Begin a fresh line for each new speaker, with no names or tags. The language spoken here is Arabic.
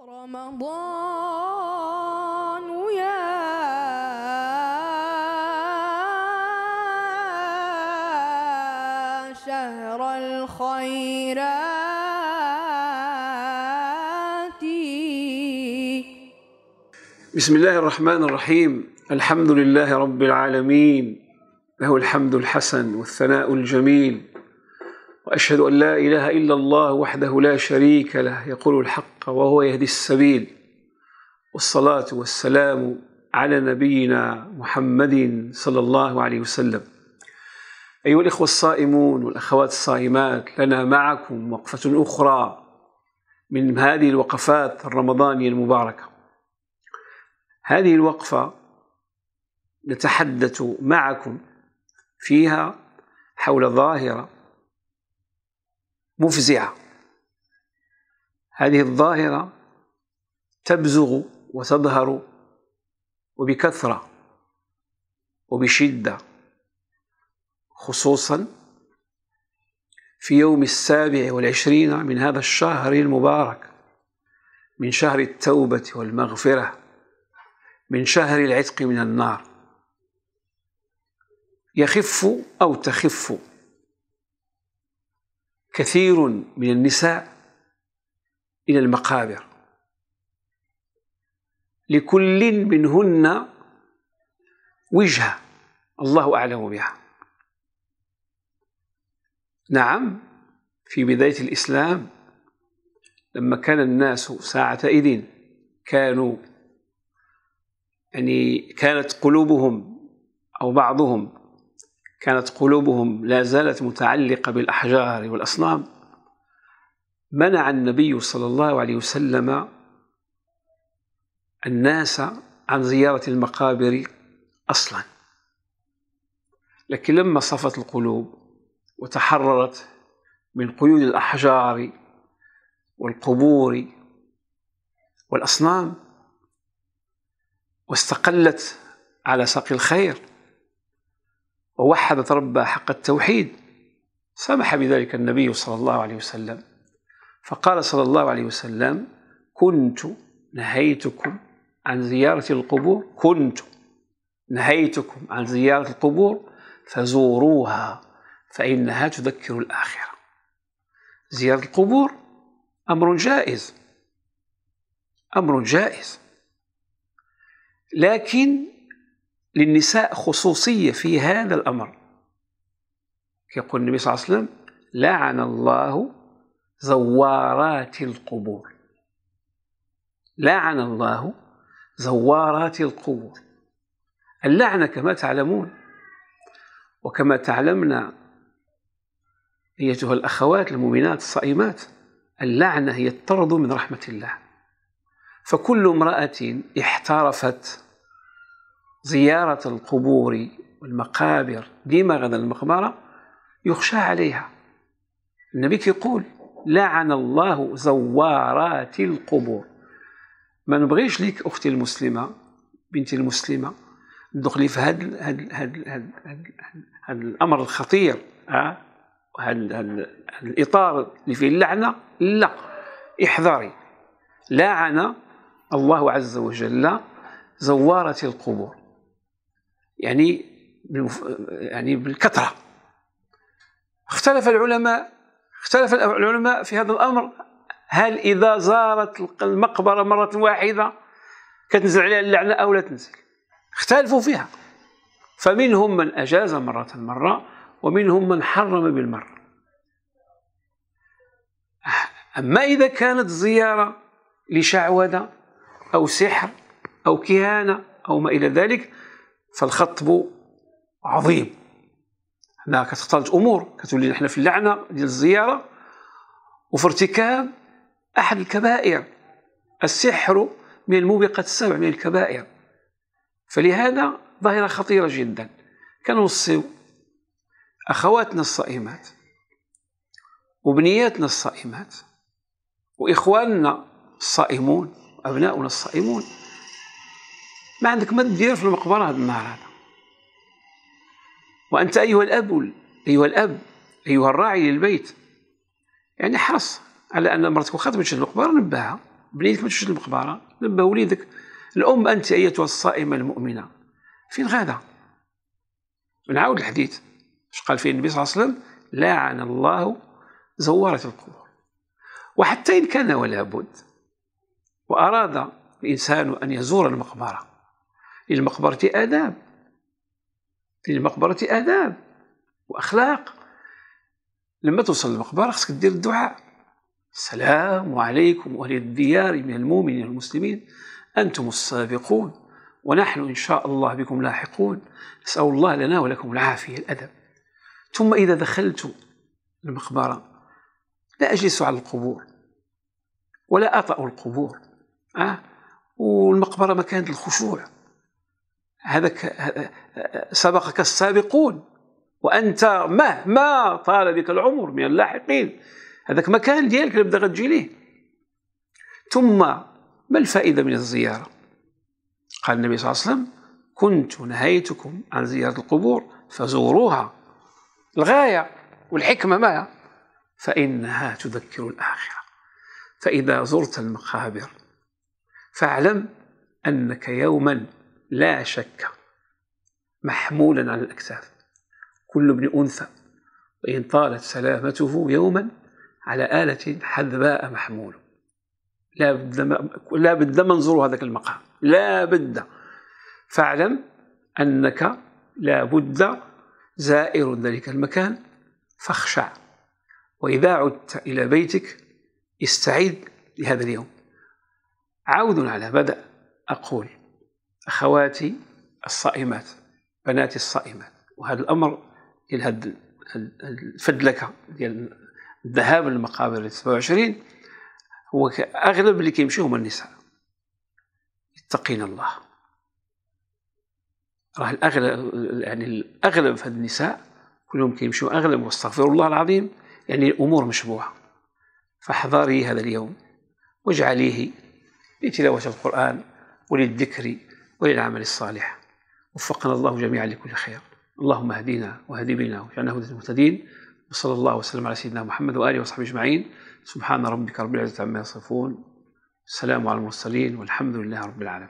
رمضان يا شهر الخيرات بسم الله الرحمن الرحيم الحمد لله رب العالمين له الحمد الحسن والثناء الجميل وأشهد أن لا إله إلا الله وحده لا شريك له يقول الحق وهو يهدي السبيل والصلاة والسلام على نبينا محمد صلى الله عليه وسلم أيها الإخوة الصائمون والأخوات الصائمات لنا معكم وقفة أخرى من هذه الوقفات الرمضانية المباركة هذه الوقفة نتحدث معكم فيها حول ظاهرة مفزعة هذه الظاهرة تبزغ وتظهر وبكثرة وبشدة خصوصا في يوم السابع والعشرين من هذا الشهر المبارك من شهر التوبة والمغفرة من شهر العتق من النار يخف أو تخف كثير من النساء إلى المقابر لكل منهن وجهة الله أعلم بها نعم في بداية الإسلام لما كان الناس ساعتئذ كانوا يعني كانت قلوبهم أو بعضهم كانت قلوبهم لا زالت متعلقة بالأحجار والأصنام منع النبي صلى الله عليه وسلم الناس عن زيارة المقابر أصلا لكن لما صفت القلوب وتحررت من قيود الأحجار والقبور والأصنام واستقلت على ساق الخير ووحدت ربها حق التوحيد سمح بذلك النبي صلى الله عليه وسلم فقال صلى الله عليه وسلم كنت نهيتكم عن زيارة القبور كنت نهيتكم عن زيارة القبور فزوروها فإنها تذكر الآخرة زيارة القبور أمر جائز أمر جائز لكن للنساء خصوصية في هذا الأمر يقول النبي صلى الله عليه وسلم لعن الله زوارات القبور لعن الله زوارات القبور اللعنة كما تعلمون وكما تعلمنا أيتها الأخوات المؤمنات الصائمات اللعنة هي الطرد من رحمة الله فكل امرأة احترفت زيارة القبور والمقابر ديما غدا المقبرة يخشى عليها النبي كيقول لعن الله زوارات القبور ما نبغيش ليك اختي المسلمه بنتي المسلمه تدخلي في هاد هاد هاد هاد, هاد, هاد الامر الخطير ها هاد الاطار اللي فيه اللعنه لا احذري لعن الله عز وجل زوارة القبور يعني يعني بالكثره اختلف العلماء اختلف العلماء في هذا الامر هل اذا زارت المقبره مره واحده كتنزل عليها اللعنه او لا تنزل اختلفوا فيها فمنهم من اجاز مره مره ومنهم من حرم بالمره اما اذا كانت زياره لشعوذه او سحر او كهانه او ما الى ذلك فالخطب عظيم هنا كتختلط امور كتولي نحن في اللعنه ديال الزياره وفي ارتكاب احد الكبائر السحر من الموبقات السبع من الكبائر فلهذا ظاهره خطيره جدا كنوصيو اخواتنا الصائمات وبنياتنا الصائمات واخواننا الصائمون ابناؤنا الصائمون ما عندك ما تدير في المقبرة هذا النهار هذا وأنت أيها الأب أيها الأب أيها الراعي للبيت يعني حرص على أن مرتك وخا تمشي المقبرة نبهها بنيتك ما تشد المقبرة نبه وليدك الأم أنت أيتها الصائمة المؤمنة فين غادة نعاود الحديث اش قال فيه النبي صلى الله عليه وسلم لعن الله زوارة القبور وحتى إن كان ولا بد وأراد الإنسان أن يزور المقبرة للمقبرة آداب للمقبرة آداب وأخلاق لما توصل للمقبرة خصك دير الدعاء السلام عليكم أهل الديار من المؤمنين والمسلمين أنتم السابقون ونحن إن شاء الله بكم لاحقون نسأل الله لنا ولكم العافية الأدب ثم إذا دخلت المقبرة لا أجلس على القبور ولا أطأ القبور أه؟ والمقبرة مكان الخشوع هذاك سبقك السابقون وانت مهما طال بك العمر من اللاحقين هذاك مكان ديالك اللي بدا تجي ليه ثم ما الفائده من الزياره قال النبي صلى الله عليه وسلم كنت نهيتكم عن زياره القبور فزوروها الغايه والحكمه ما فانها تذكر الاخره فاذا زرت المقابر فاعلم انك يوما لا شك محمولا على الأكتاف كل ابن أنثى وإن طالت سلامته يوما على آلة حذباء محمول لا بد لا بد منظور هذاك المقام لا بد فاعلم أنك لا بد زائر ذلك المكان فاخشع وإذا عدت إلى بيتك استعد لهذا اليوم عود على بدأ أقول اخواتي الصائمات بناتي الصائمات وهذا الامر ديال هاد الفدلكه ديال الذهاب للمقابر 27 هو اغلب اللي كيمشيو هما النساء يتقين الله راه الاغلب يعني الاغلب هاد النساء كلهم كيمشيو اغلب واستغفر الله العظيم يعني الامور مشبوهه فاحذري هذا اليوم واجعليه لتلاوه القران وللذكر وللعمل الصالح وفقنا الله جميعا لكل خير اللهم اهدنا واهد بنا واجعلنا هدى المهتدين وصلى الله وسلم على سيدنا محمد واله وصحبه اجمعين سبحان ربك رب العزه عما يصفون السلام على المرسلين والحمد لله رب العالمين